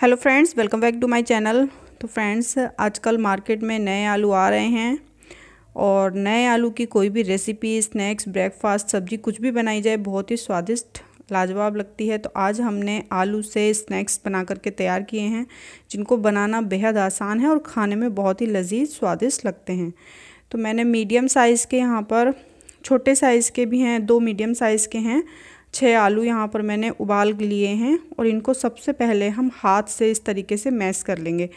hello friends welcome back to my channel तो friends आजकल market में नए आलू आ रहे हैं और नए आलू की कोई भी रेसिपी स्नैक्स ब्रेकफास्ट सब्जी कुछ भी बनाई जाए बहुत ही स्वादिष्ट लाजवाब लगती है तो आज हमने आलू से स्नैक्स बना करके तैयार किए हैं जिनको बनाना बेहद आसान है और खाने में बहुत ही लजीज स्वादिष्ट लगते हैं तो मैंने मीडियम साइज़ के यहाँ पर छोटे साइज़ के भी हैं दो मीडियम साइज़ के हैं छः आलू यहाँ पर मैंने उबाल लिए हैं और इनको सबसे पहले हम हाथ से इस तरीके से मैश कर लेंगे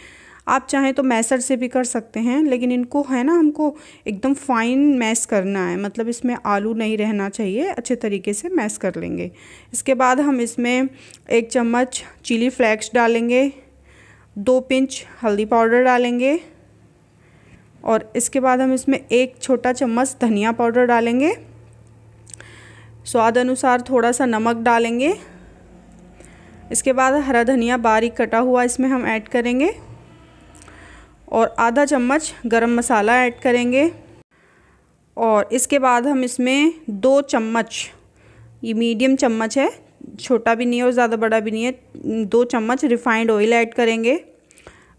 आप चाहें तो मैसर से भी कर सकते हैं लेकिन इनको है ना हमको एकदम फाइन मैश करना है मतलब इसमें आलू नहीं रहना चाहिए अच्छे तरीके से मैश कर लेंगे इसके बाद हम इसमें एक चम्मच चिली फ्लेक्स डालेंगे दो पिंच हल्दी पाउडर डालेंगे और इसके बाद हम इसमें एक छोटा चम्मच धनिया पाउडर डालेंगे स्वाद अनुसार थोड़ा सा नमक डालेंगे इसके बाद हरा धनिया बारीक कटा हुआ इसमें हम ऐड करेंगे और आधा चम्मच गरम मसाला ऐड करेंगे और इसके बाद हम इसमें दो चम्मच ये मीडियम चम्मच है छोटा भी नहीं है और ज़्यादा बड़ा भी नहीं है दो चम्मच रिफाइंड ऑयल ऐड करेंगे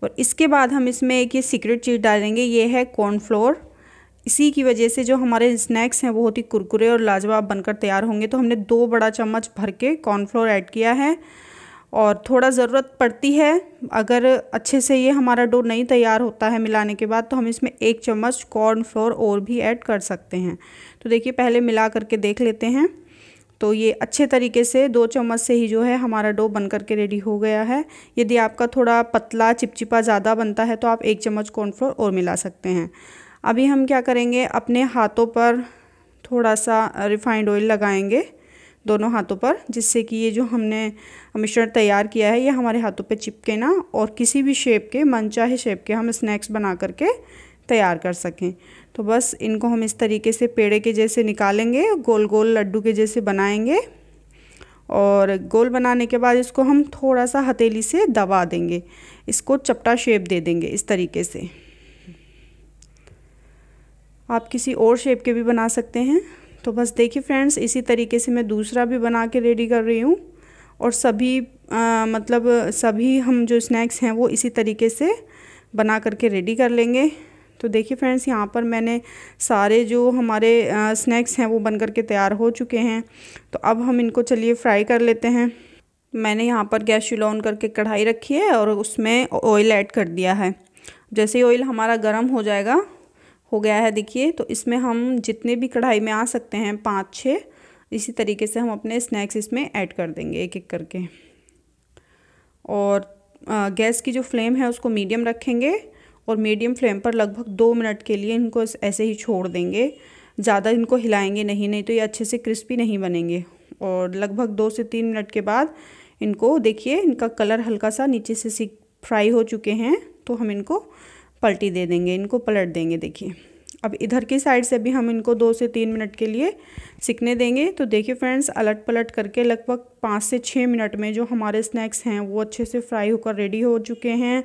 और इसके बाद हम इसमें एक ये सीक्रेट चीज़ डालेंगे ये है कॉर्नफ्लोर इसी की वजह से जो हमारे स्नैक्स हैं वो बहुत ही कुरकुरे और लाजवाब बनकर तैयार होंगे तो हमने दो बड़ा चम्मच भर के कॉर्नफ्लोर ऐड किया है और थोड़ा ज़रूरत पड़ती है अगर अच्छे से ये हमारा डो नहीं तैयार होता है मिलाने के बाद तो हम इसमें एक चम्मच कॉर्नफ्लोर और भी ऐड कर सकते हैं तो देखिए पहले मिला करके देख लेते हैं तो ये अच्छे तरीके से दो चम्मच से ही जो है हमारा डो बन करके रेडी हो गया है यदि आपका थोड़ा पतला चिपचिपा ज़्यादा बनता है तो आप एक चम्मच कॉर्नफ्लोर और मिला सकते हैं अभी हम क्या करेंगे अपने हाथों पर थोड़ा सा रिफाइंड ऑयल लगाएंगे दोनों हाथों पर जिससे कि ये जो हमने मिश्रण तैयार किया है ये हमारे हाथों पे चिपके ना और किसी भी शेप के मनचाहे शेप के हम स्नैक्स बना करके तैयार कर सकें तो बस इनको हम इस तरीके से पेड़े के जैसे निकालेंगे गोल गोल लड्डू के जैसे बनाएंगे और गोल बनाने के बाद इसको हम थोड़ा सा हथेली से दबा देंगे इसको चपटा शेप दे देंगे इस तरीके से आप किसी और शेप के भी बना सकते हैं तो बस देखिए फ्रेंड्स इसी तरीके से मैं दूसरा भी बना के रेडी कर रही हूँ और सभी आ, मतलब सभी हम जो स्नैक्स हैं वो इसी तरीके से बना करके रेडी कर लेंगे तो देखिए फ्रेंड्स यहाँ पर मैंने सारे जो हमारे स्नैक्स हैं वो बन करके तैयार हो चुके हैं तो अब हम इनको चलिए फ्राई कर लेते हैं मैंने यहाँ पर गैस चूल्हा ऑन करके कढ़ाई रखी है और उसमें ऑयल ऐड कर दिया है जैसे ही ऑयल हमारा गर्म हो जाएगा हो गया है देखिए तो इसमें हम जितने भी कढ़ाई में आ सकते हैं पाँच छः इसी तरीके से हम अपने स्नैक्स इसमें ऐड कर देंगे एक एक करके और गैस की जो फ्लेम है उसको मीडियम रखेंगे और मीडियम फ्लेम पर लगभग दो मिनट के लिए इनको ऐसे ही छोड़ देंगे ज़्यादा इनको हिलाएंगे नहीं नहीं तो ये अच्छे से क्रिस्पी नहीं बनेंगे और लगभग दो से तीन मिनट के बाद इनको देखिए इनका कलर हल्का सा नीचे से सीख फ्राई हो चुके हैं तो हम इनको पलटी दे देंगे इनको पलट देंगे देखिए अब इधर की साइड से भी हम इनको दो से तीन मिनट के लिए सिकने देंगे तो देखिए फ्रेंड्स अलट पलट करके लगभग पाँच से छः मिनट में जो हमारे स्नैक्स हैं वो अच्छे से फ्राई होकर रेडी हो चुके हैं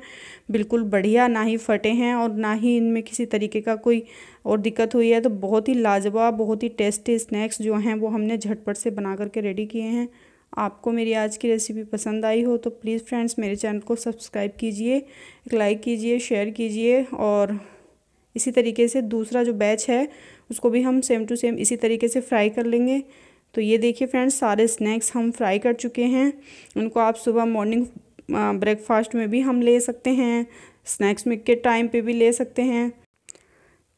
बिल्कुल बढ़िया ना ही फटे हैं और ना ही इनमें किसी तरीके का कोई और दिक्कत हुई है तो बहुत ही लाजवाब बहुत ही टेस्टी स्नैक्स जो हैं वो हमने झटपट से बना करके रेडी किए हैं आपको मेरी आज की रेसिपी पसंद आई हो तो प्लीज़ फ्रेंड्स मेरे चैनल को सब्सक्राइब कीजिए एक लाइक कीजिए शेयर कीजिए और इसी तरीके से दूसरा जो बैच है उसको भी हम सेम टू सेम इसी तरीके से फ्राई कर लेंगे तो ये देखिए फ्रेंड्स सारे स्नैक्स हम फ्राई कर चुके हैं उनको आप सुबह मॉर्निंग ब्रेकफास्ट में भी हम ले सकते हैं स्नैक्स में के टाइम पे भी ले सकते हैं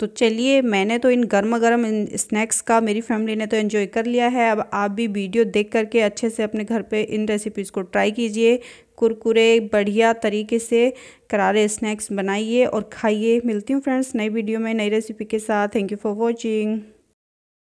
तो चलिए मैंने तो इन गर्म गर्म स्नैक्स का मेरी फैमिली ने तो एंजॉय कर लिया है अब आप भी वीडियो देख करके अच्छे से अपने घर पे इन रेसिपीज़ को ट्राई कीजिए कुरकुरे बढ़िया तरीके से करारे स्नैक्स बनाइए और खाइए मिलती हूँ फ्रेंड्स नई वीडियो में नई रेसिपी के साथ थैंक यू फॉर वॉचिंग